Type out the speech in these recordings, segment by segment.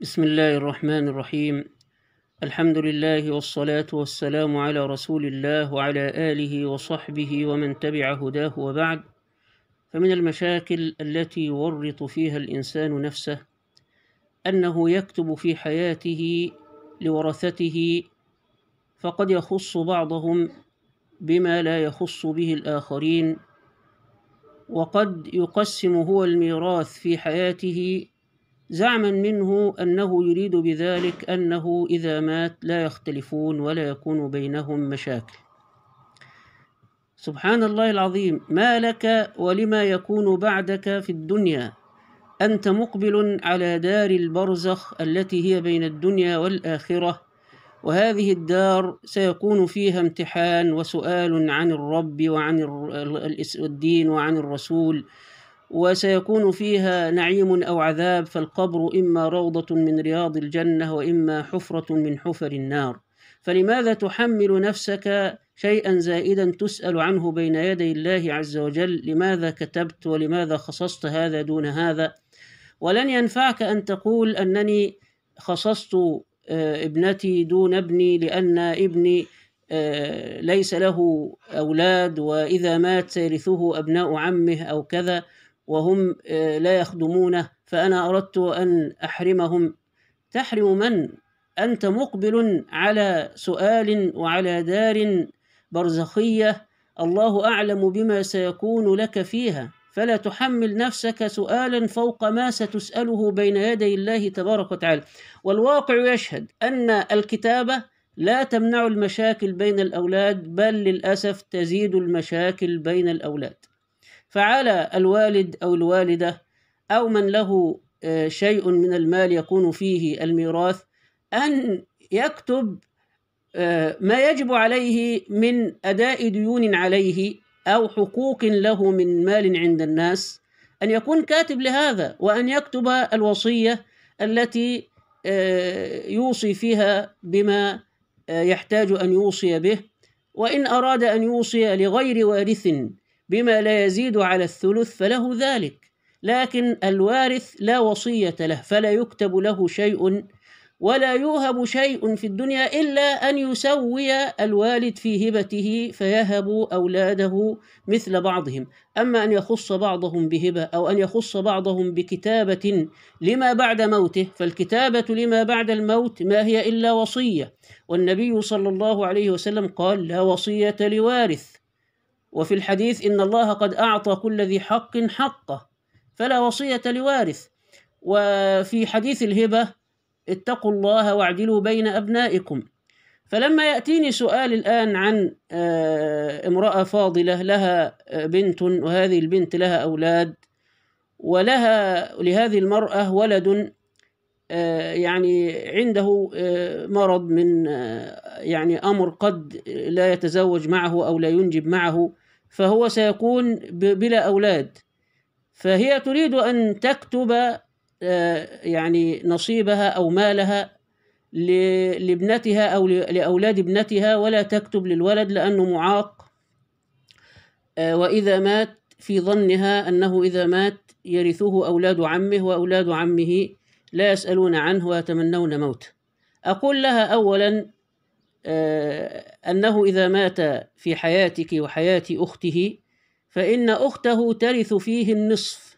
بسم الله الرحمن الرحيم الحمد لله والصلاة والسلام على رسول الله وعلى آله وصحبه ومن تبع هداه وبعد فمن المشاكل التي يورط فيها الإنسان نفسه أنه يكتب في حياته لورثته فقد يخص بعضهم بما لا يخص به الآخرين وقد يقسم هو الميراث في حياته زعما منه أنه يريد بذلك أنه إذا مات لا يختلفون ولا يكون بينهم مشاكل سبحان الله العظيم ما لك ولما يكون بعدك في الدنيا أنت مقبل على دار البرزخ التي هي بين الدنيا والآخرة وهذه الدار سيكون فيها امتحان وسؤال عن الرب وعن الدين وعن الرسول وسيكون فيها نعيم أو عذاب فالقبر إما روضة من رياض الجنة وإما حفرة من حفر النار فلماذا تحمل نفسك شيئا زائدا تسأل عنه بين يدي الله عز وجل لماذا كتبت ولماذا خصصت هذا دون هذا ولن ينفعك أن تقول أنني خصصت آه، ابنتي دون ابني لأن ابني آه، ليس له أولاد وإذا مات سيرثه أبناء عمه أو كذا وهم آه، لا يخدمونه فأنا أردت أن أحرمهم تحرم من؟ أنت مقبل على سؤال وعلى دار برزخية الله أعلم بما سيكون لك فيها فلا تحمل نفسك سؤالا فوق ما ستسأله بين يدي الله تبارك وتعالى والواقع يشهد أن الكتابة لا تمنع المشاكل بين الأولاد بل للأسف تزيد المشاكل بين الأولاد فعلى الوالد أو الوالدة أو من له آه، شيء من المال يكون فيه الميراث أن يكتب آه، ما يجب عليه من أداء ديون عليه أو حقوق له من مال عند الناس أن يكون كاتب لهذا وأن يكتب الوصية التي آه، يوصي فيها بما يحتاج أن يوصي به وإن أراد أن يوصي لغير وارث بما لا يزيد على الثلث فله ذلك لكن الوارث لا وصية له فلا يكتب له شيء ولا يوهب شيء في الدنيا إلا أن يسوي الوالد في هبته فيهب أولاده مثل بعضهم أما أن يخص بعضهم بهبة أو أن يخص بعضهم بكتابة لما بعد موته فالكتابة لما بعد الموت ما هي إلا وصية والنبي صلى الله عليه وسلم قال لا وصية لوارث وفي الحديث إن الله قد أعطى كل ذي حق حقه فلا وصية لوارث وفي حديث الهبة اتقوا الله واعدلوا بين أبنائكم فلما يأتيني سؤال الآن عن آه، امرأة فاضلة لها آه، بنت وهذه البنت لها أولاد ولها لهذه المرأة ولد آه، يعني عنده آه، مرض من آه، يعني أمر قد لا يتزوج معه أو لا ينجب معه فهو سيكون بلا أولاد فهي تريد أن تكتب يعني نصيبها أو مالها لابنتها أو لأولاد ابنتها ولا تكتب للولد لأنه معاق وإذا مات في ظنها أنه إذا مات يرثه أولاد عمه وأولاد عمه لا يسألون عنه ويتمنون موته أقول لها أولا آه، أنه إذا مات في حياتك وحياة أخته فإن أخته ترث فيه النصف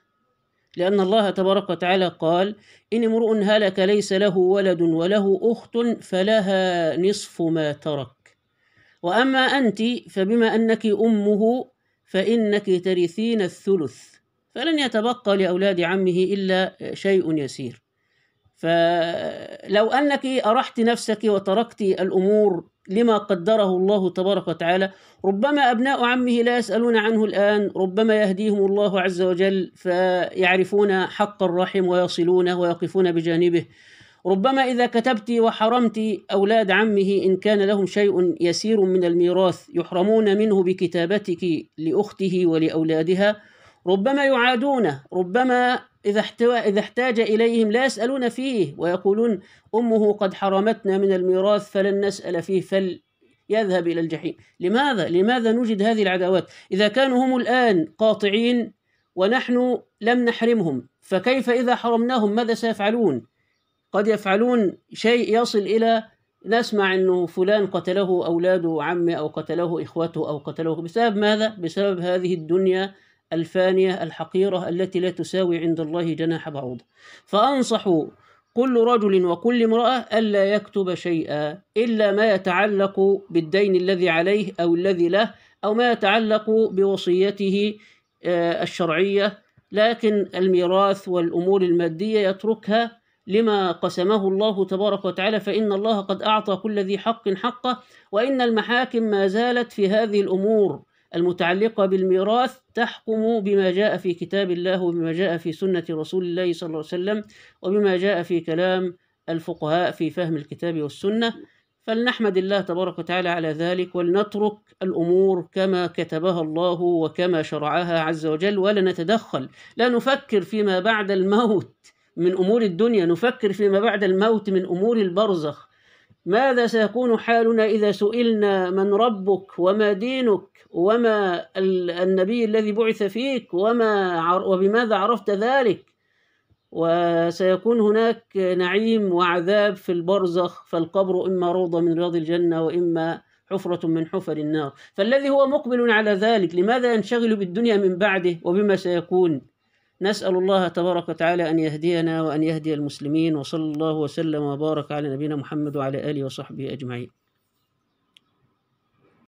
لأن الله تبارك وتعالى قال إن امرؤ هلك ليس له ولد وله أخت فلها نصف ما ترك وأما أنت فبما أنك أمه فإنك ترثين الثلث فلن يتبقى لأولاد عمه إلا شيء يسير فلو أنك أرحت نفسك وتركت الأمور لما قدره الله تبارك وتعالى ربما أبناء عمه لا يسألون عنه الآن ربما يهديهم الله عز وجل فيعرفون حق الرحم ويصلونه ويقفون بجانبه ربما إذا كتبت وحرمت أولاد عمه إن كان لهم شيء يسير من الميراث يحرمون منه بكتابتك لأخته ولأولادها ربما يعادونه ربما إذا, احتوى إذا احتاج إليهم لا يسألون فيه ويقولون أمه قد حرمتنا من الميراث فلن نسأل فيه فل يذهب إلى الجحيم لماذا؟ لماذا نوجد هذه العداوات؟ إذا كانوا هم الآن قاطعين ونحن لم نحرمهم فكيف إذا حرمناهم ماذا سيفعلون؟ قد يفعلون شيء يصل إلى نسمع أنه فلان قتله أولاده عمه أو قتله إخوته أو قتله بسبب ماذا؟ بسبب هذه الدنيا الفانية الحقيرة التي لا تساوي عند الله جناح بعوضة فأنصح كل رجل وكل امرأة ألا يكتب شيئا إلا ما يتعلق بالدين الذي عليه أو الذي له أو ما يتعلق بوصيته آه، الشرعية لكن الميراث والأمور المادية يتركها لما قسمه الله تبارك وتعالى فإن الله قد أعطى كل ذي حق حقه وإن المحاكم ما زالت في هذه الأمور المتعلقة بالميراث تحكم بما جاء في كتاب الله وبما جاء في سنة رسول الله صلى الله عليه وسلم وبما جاء في كلام الفقهاء في فهم الكتاب والسنة فلنحمد الله تبارك وتعالى على ذلك ولنترك الأمور كما كتبها الله وكما شرعها عز وجل ولا نتدخل لا نفكر فيما بعد الموت من أمور الدنيا نفكر فيما بعد الموت من أمور البرزخ ماذا سيكون حالنا إذا سئلنا من ربك وما دينك وما النبي الذي بعث فيك وما وبماذا عرفت ذلك وسيكون هناك نعيم وعذاب في البرزخ فالقبر إما روضة من رياض الجنة وإما حفرة من حفر النار فالذي هو مقبل على ذلك لماذا ينشغل بالدنيا من بعده وبما سيكون نسأل الله تبارك وتعالى أن يهدينا وأن يهدي المسلمين وصلى الله وسلم وبارك على نبينا محمد وعلى آله وصحبه أجمعين